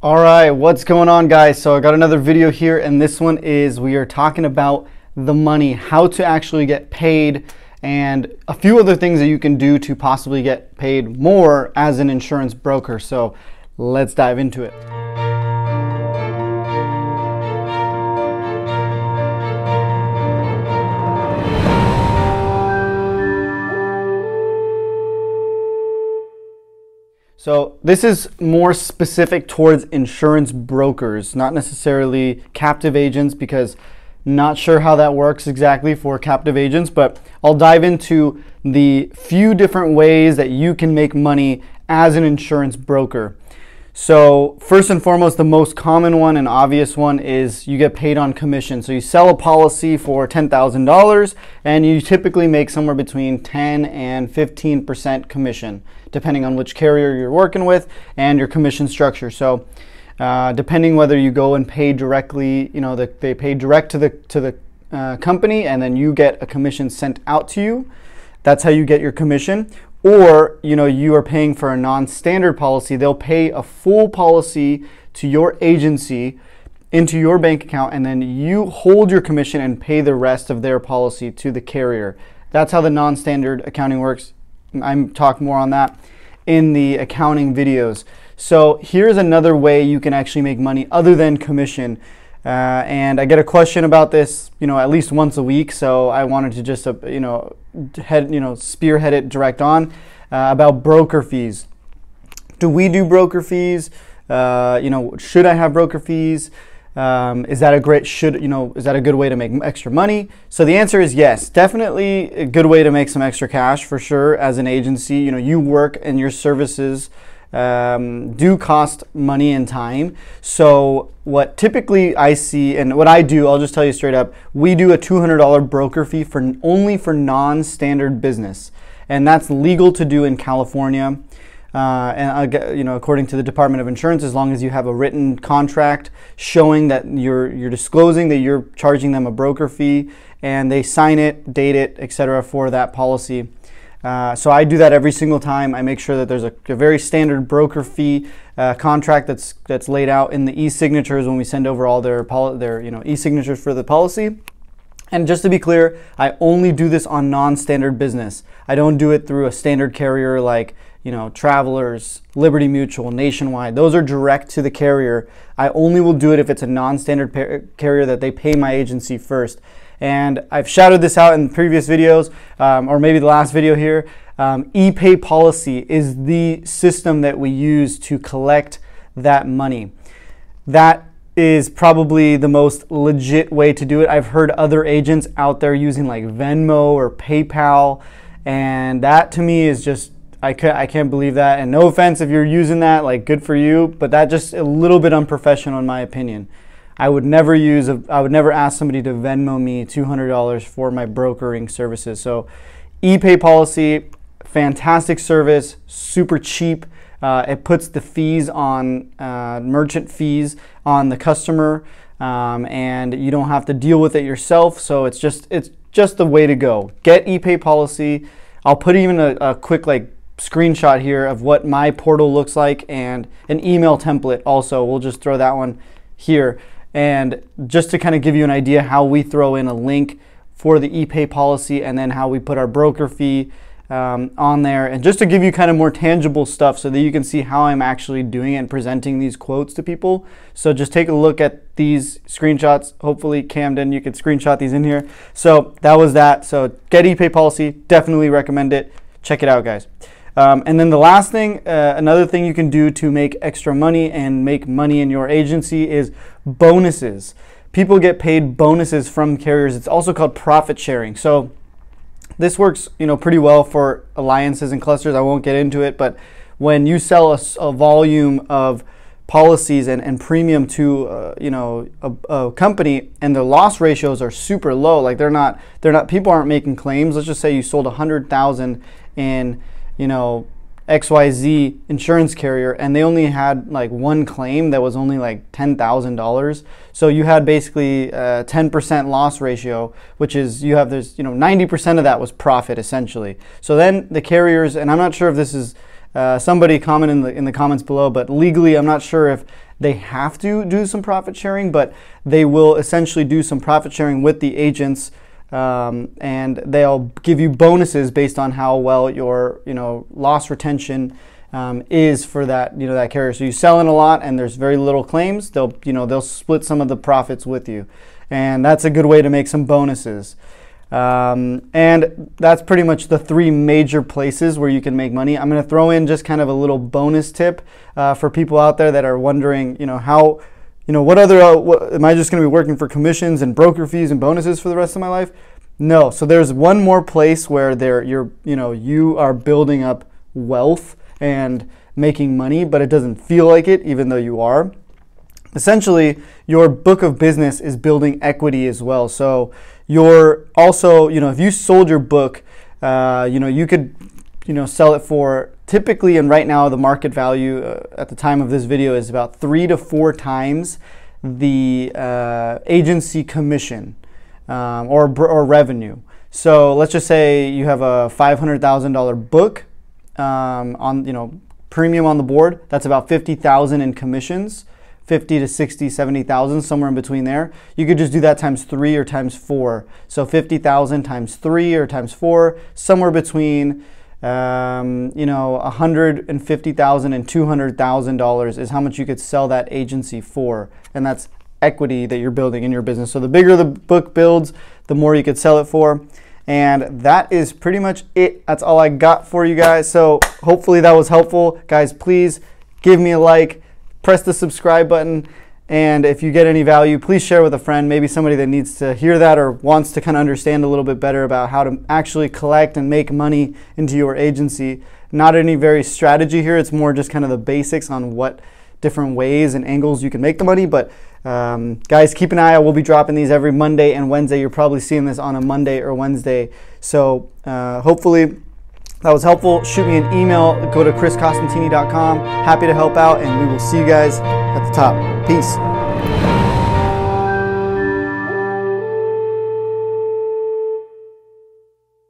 All right, what's going on guys? So I got another video here and this one is we are talking about the money, how to actually get paid and a few other things that you can do to possibly get paid more as an insurance broker. So let's dive into it. So this is more specific towards insurance brokers, not necessarily captive agents because not sure how that works exactly for captive agents, but I'll dive into the few different ways that you can make money as an insurance broker. So, first and foremost, the most common one and obvious one is you get paid on commission. So, you sell a policy for $10,000 and you typically make somewhere between 10 and 15% commission, depending on which carrier you're working with and your commission structure. So, uh, depending whether you go and pay directly, you know, the, they pay direct to the, to the uh, company and then you get a commission sent out to you. That's how you get your commission or you know you are paying for a non-standard policy they'll pay a full policy to your agency into your bank account and then you hold your commission and pay the rest of their policy to the carrier that's how the non-standard accounting works i'm talk more on that in the accounting videos so here's another way you can actually make money other than commission uh, and I get a question about this, you know, at least once a week. So I wanted to just, uh, you know, head, you know, spearhead it direct on uh, about broker fees. Do we do broker fees? Uh, you know, should I have broker fees? Um, is that a great should you know is that a good way to make extra money so the answer is yes definitely a good way to make some extra cash for sure as an agency you know you work and your services um, do cost money and time. So what typically I see and what I do, I'll just tell you straight up, we do a $200 broker fee for only for non-standard business, and that's legal to do in California. Uh, and you know, according to the Department of Insurance, as long as you have a written contract showing that you're you're disclosing that you're charging them a broker fee, and they sign it, date it, etc., for that policy, uh, so I do that every single time. I make sure that there's a, a very standard broker fee uh, contract that's that's laid out in the e-signatures when we send over all their their you know e-signatures for the policy. And just to be clear, I only do this on non-standard business. I don't do it through a standard carrier like you know Travelers, Liberty Mutual, Nationwide. Those are direct to the carrier. I only will do it if it's a non-standard carrier that they pay my agency first. And I've shouted this out in previous videos, um, or maybe the last video here. Um, ePay policy is the system that we use to collect that money. That is probably the most legit way to do it. I've heard other agents out there using like Venmo or PayPal, and that to me is just I can't, I can't believe that. And no offense if you're using that, like good for you, but that just a little bit unprofessional in my opinion. I would never use a, I would never ask somebody to Venmo me $200 for my brokering services. So ePay policy, fantastic service, super cheap. Uh, it puts the fees on uh, merchant fees on the customer, um, and you don't have to deal with it yourself. So it's just it's just the way to go. Get ePay policy. I'll put even a, a quick like screenshot here of what my portal looks like and an email template. Also, we'll just throw that one here. And just to kind of give you an idea how we throw in a link for the ePay policy and then how we put our broker fee um, on there. And just to give you kind of more tangible stuff so that you can see how I'm actually doing and presenting these quotes to people. So just take a look at these screenshots. Hopefully Camden, you could screenshot these in here. So that was that. So get ePay policy, definitely recommend it. Check it out guys. Um, and then the last thing, uh, another thing you can do to make extra money and make money in your agency is bonuses. People get paid bonuses from carriers. It's also called profit sharing. So this works, you know, pretty well for alliances and clusters. I won't get into it, but when you sell a, a volume of policies and, and premium to uh, you know a, a company and the loss ratios are super low like they're not they're not people aren't making claims let's just say you sold 100000 in you know, XYZ insurance carrier and they only had like one claim that was only like $10,000. So you had basically a 10% loss ratio, which is you have this, you know, 90% of that was profit essentially. So then the carriers, and I'm not sure if this is uh, somebody comment in the, in the comments below, but legally I'm not sure if they have to do some profit sharing, but they will essentially do some profit sharing with the agents um, and they'll give you bonuses based on how well your you know loss retention um, is for that you know that carrier. So you sell in a lot, and there's very little claims. They'll you know they'll split some of the profits with you, and that's a good way to make some bonuses. Um, and that's pretty much the three major places where you can make money. I'm going to throw in just kind of a little bonus tip uh, for people out there that are wondering, you know, how you know, what other, uh, what, am I just going to be working for commissions and broker fees and bonuses for the rest of my life? No. So there's one more place where there you're, you know, you are building up wealth and making money, but it doesn't feel like it, even though you are. Essentially, your book of business is building equity as well. So you're also, you know, if you sold your book, uh, you know, you could you know, sell it for typically and right now the market value uh, at the time of this video is about three to four times the uh, agency commission um, or, or revenue. So let's just say you have a $500,000 book um, on, you know, premium on the board. That's about 50,000 in commissions. 50 to 60, 70,000, somewhere in between there. You could just do that times three or times four. So 50,000 times three or times four, somewhere between um, you know, $150,000 and $200,000 is how much you could sell that agency for. And that's equity that you're building in your business. So the bigger the book builds, the more you could sell it for. And that is pretty much it. That's all I got for you guys. So hopefully that was helpful. Guys, please give me a like, press the subscribe button. And if you get any value, please share with a friend, maybe somebody that needs to hear that or wants to kind of understand a little bit better about how to actually collect and make money into your agency. Not any very strategy here, it's more just kind of the basics on what different ways and angles you can make the money. But um, guys, keep an eye out. We'll be dropping these every Monday and Wednesday. You're probably seeing this on a Monday or Wednesday. So uh, hopefully, that was helpful, shoot me an email. Go to chriscostantini.com. Happy to help out, and we will see you guys at the top. Peace.